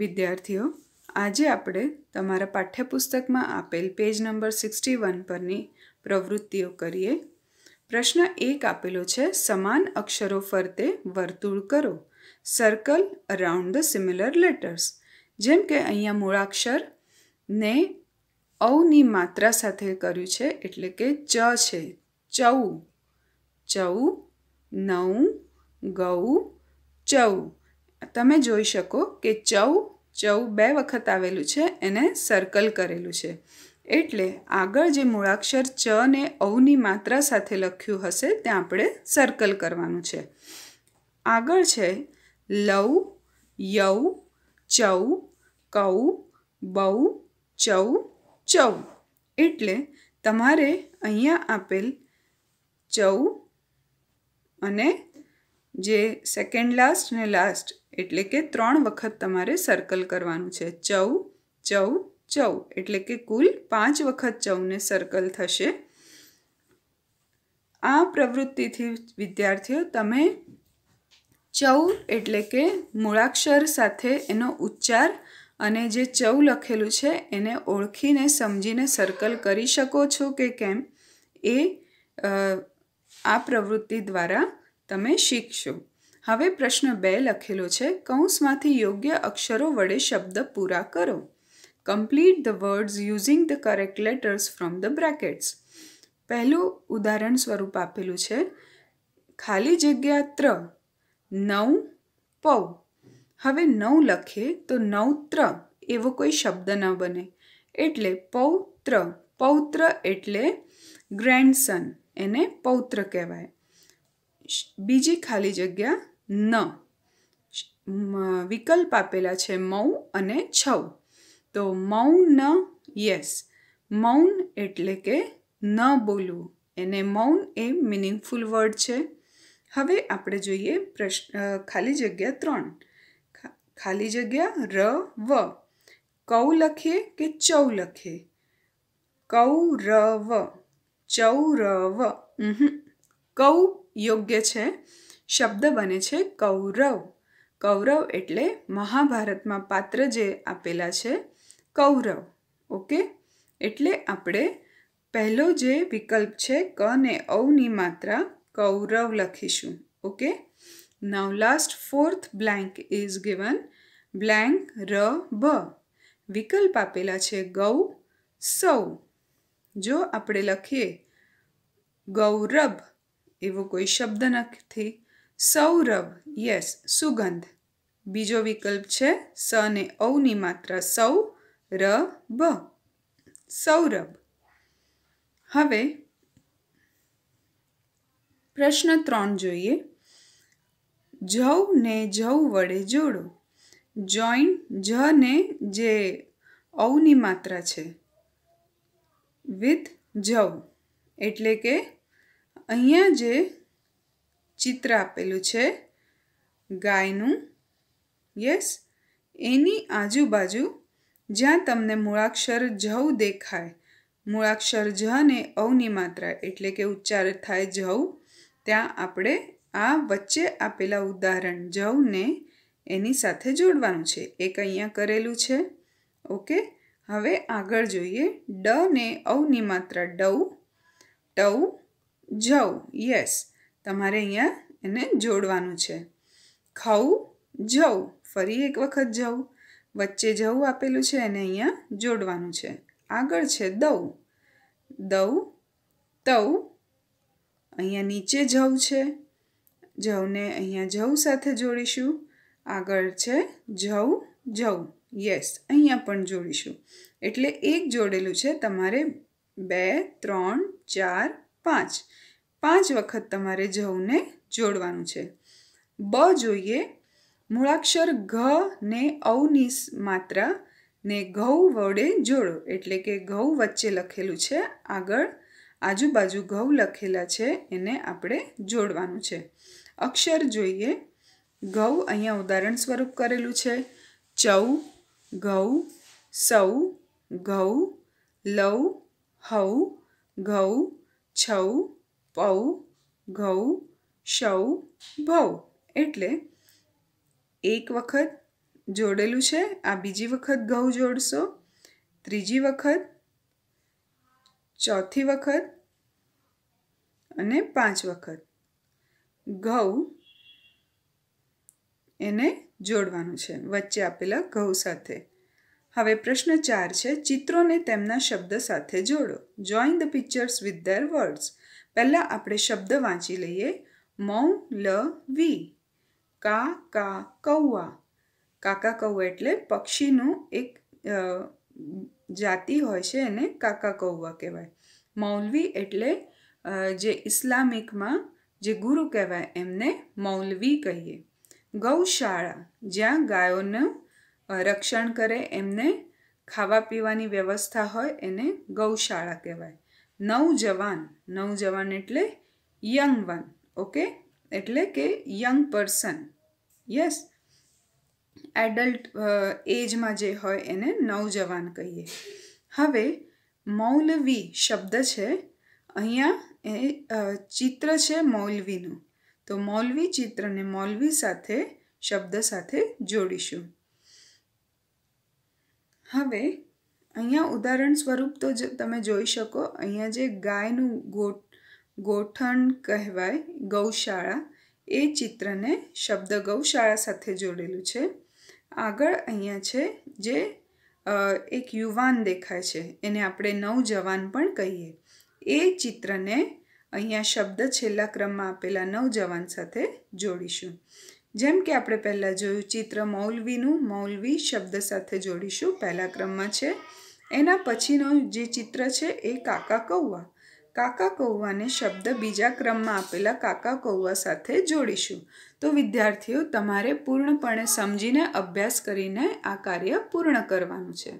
વિદ્યાર્થીઓ આજે આપણે તમારા પાઠ્યપુસ્તકમાં આપેલ પેજ નંબર સિક્સટી વન પરની પ્રવૃત્તિઓ કરીએ પ્રશ્ન એક આપેલો છે સમાન અક્ષરો ફરતે વર્તુળ કરો circle around the similar letters જેમ કે અહીંયા મૂળાક્ષર ને ઔની માત્રા સાથે કર્યું છે એટલે કે ચ છે ચૌ ચૌ નવ ગૌ ચૌ તમે જોઈ શકો કે ચૌ ચૌ બે વખત આવેલું છે એને સર્કલ કરેલું છે એટલે આગળ જે મૂળાક્ષર ચ ને ઔની માત્રા સાથે લખ્યું હશે ત્યાં આપણે સર્કલ કરવાનું છે આગળ છે લવ યૌ ચૌ કૌ બૌ ચૌ ચૌ એટલે તમારે અહીંયા આપેલ ચૌ અને જે સેકન્ડ લાસ્ટ ને લાસ્ટ એટલે કે ત્રણ વખત તમારે સર્કલ કરવાનું છે ચૌ ચૌ ચૌ એટલે કે કુલ પાંચ વખત ચૌને સર્કલ થશે આ પ્રવૃત્તિથી વિદ્યાર્થીઓ તમે ચૌ એટલે કે મૂળાક્ષર સાથે એનો ઉચ્ચાર અને જે ચૌ લખેલું છે એને ઓળખીને સમજીને સર્કલ કરી શકો છો કે કેમ એ આ પ્રવૃત્તિ દ્વારા તમે શીખશો હવે પ્રશ્ન બે લખેલો છે કૌંસમાંથી યોગ્ય અક્ષરો વડે શબ્દ પૂરા કરો complete the words using the correct letters from the brackets પહેલું ઉદાહરણ સ્વરૂપ આપેલું છે ખાલી જગ્યા ત્ર નવ પૌ હવે નવ લખીએ તો નવ ત્ર એવો કોઈ શબ્દ ન બને એટલે પૌત્ર પૌત્ર એટલે ગ્રેન્ડસન એને પૌત્ર કહેવાય બીજી ખાલી જગ્યા ન વિકલ્પ આપેલા છે મૌ અને છૌ તો મૌન યસ મૌન એટલે કે ન બોલવું એને મૌન એ મિનિંગફુલ વર્ડ છે હવે આપણે જોઈએ પ્રશ્ન ખાલી જગ્યા ત્રણ ખાલી જગ્યા ર વ કૌ લખીએ કે ચૌ લખીએ કૌ ર વ ચૌ ર વ કૌ યોગ્ય છે શબ્દ બને છે કૌરવ કૌરવ એટલે મહાભારતમાં પાત્ર જે આપેલા છે કૌરવ ઓકે એટલે આપણે પહેલો જે વિકલ્પ છે ક ને ઔની માત્રા કૌરવ લખીશું ઓકે નવ last fourth blank is given blank ર ભ વિકલ્પ આપેલા છે ગૌ સૌ જો આપણે લખીએ ગૌરભ એવો કોઈ શબ્દ નથી સૌરભ યસ સુગંધ બીજો વિકલ્પ છે સ ને ઔની માત્રા સૌ ર બ સૌરભ હવે પ્રશ્ન ત્રણ જોઈએ જવ ને જવ વડે જોડો જોઈન્ટ જ ને જે ઔની માત્રા છે વિથ જવ એટલે કે અહીંયા જે ચિત્ર આપેલું છે ગાયનું યસ એની આજુબાજુ જ્યાં તમને મૂળાક્ષર જવ દેખાય મૂળાક્ષર જ ને અવની માત્રા એટલે કે ઉચ્ચાર થાય જવ ત્યાં આપણે આ વચ્ચે આપેલા ઉદાહરણ જવને એની સાથે જોડવાનું છે એક અહીંયા કરેલું છે ઓકે હવે આગળ જોઈએ ડ ને અવની માત્રા ડવ ટવ જવ યસ તમારે અહીંયા એને જોડવાનું છે ખાઉં જવ ફરી એક વખત જવ વચ્ચે જવું આપેલું છે એને અહીંયા જોડવાનું છે આગળ છે દવ દવ તવ અહીંયા નીચે જવ છે જવને અહીંયા જવ સાથે જોડીશું આગળ છે જવ જવ યસ અહીંયા પણ જોડીશું એટલે એક જોડેલું છે તમારે બે ત્રણ ચાર પાંચ પાંચ વખત તમારે જવને જોડવાનું છે બ જોઈએ મૂળાક્ષર ઘ ને અવની માત્રા ને ઘઉ વડે જોડો એટલે કે ઘઉ વચ્ચે લખેલું છે આગળ આજુબાજુ ઘઉ લખેલા છે એને આપણે જોડવાનું છે અક્ષર જોઈએ ઘઉ અહીંયા ઉદાહરણ સ્વરૂપ કરેલું છે ચૌ ઘઉ સૌ ઘઉ લવ હવ ઘઉં છૌ પૌ ઘઉ શૌ ભૌ એટલે એક વખત જોડેલું છે આ બીજી વખત ઘઉં જોડશો ત્રીજી વખત ચોથી વખત અને પાંચ વખત ઘઉં એને જોડવાનું છે વચ્ચે આપેલા ઘઉં સાથે હવે પ્રશ્ન ચાર છે ચિત્રોને તેમના શબ્દ સાથે જોડો join the pictures with their words પહેલાં આપણે શબ્દ વાંચી લઈએ મૌ લ વી કા કા કૌવા કાકા કૌવા એટલે પક્ષીનું એક જાતિ હોય છે એને કાકા કૌવા કહેવાય મૌલવી એટલે જે ઇસ્લામિકમાં જે ગુરુ કહેવાય એમને મૌલવી કહીએ ગૌશાળા જ્યાં ગાયોનું રક્ષણ કરે એમને ખાવા પીવાની વ્યવસ્થા હોય એને ગૌશાળા કહેવાય નવજવાન નવજવાન એટલે યંગ વન ઓકે એટલે કે યંગ પર્સન યસ એડલ્ટ એજમાં જે હોય એને નવજવાન કહીએ હવે મૌલવી શબ્દ છે અહીંયા એ ચિત્ર છે મૌલવીનું તો મૌલવી ચિત્રને મૌલવી સાથે શબ્દ સાથે જોડીશું હવે અહીંયા ઉદાહરણ સ્વરૂપ તો તમે જોઈ શકો અહીંયા જે ગાયનું ગોઠણ કહેવાય ગૌશાળા એ ચિત્રને શબ્દ ગૌશાળા સાથે જોડેલું છે આગળ અહીંયા છે જે એક યુવાન દેખાય છે એને આપણે નવ જવાન પણ કહીએ એ ચિત્રને અહીંયા શબ્દ છેલ્લા ક્રમમાં આપેલા નવ જવાન સાથે જોડીશું જેમ કે આપણે પહેલાં જોયું ચિત્ર મૌલવીનું મૌલવી શબ્દ સાથે જોડીશું પહેલા ક્રમમાં છે એના પછીનો જે ચિત્ર છે એ કાકા કૌવા કાકા કૌવાને શબ્દ બીજા ક્રમમાં આપેલા કાકા કૌવા સાથે જોડીશું તો વિદ્યાર્થીઓ તમારે પૂર્ણપણે સમજીને અભ્યાસ કરીને આ કાર્ય પૂર્ણ કરવાનું છે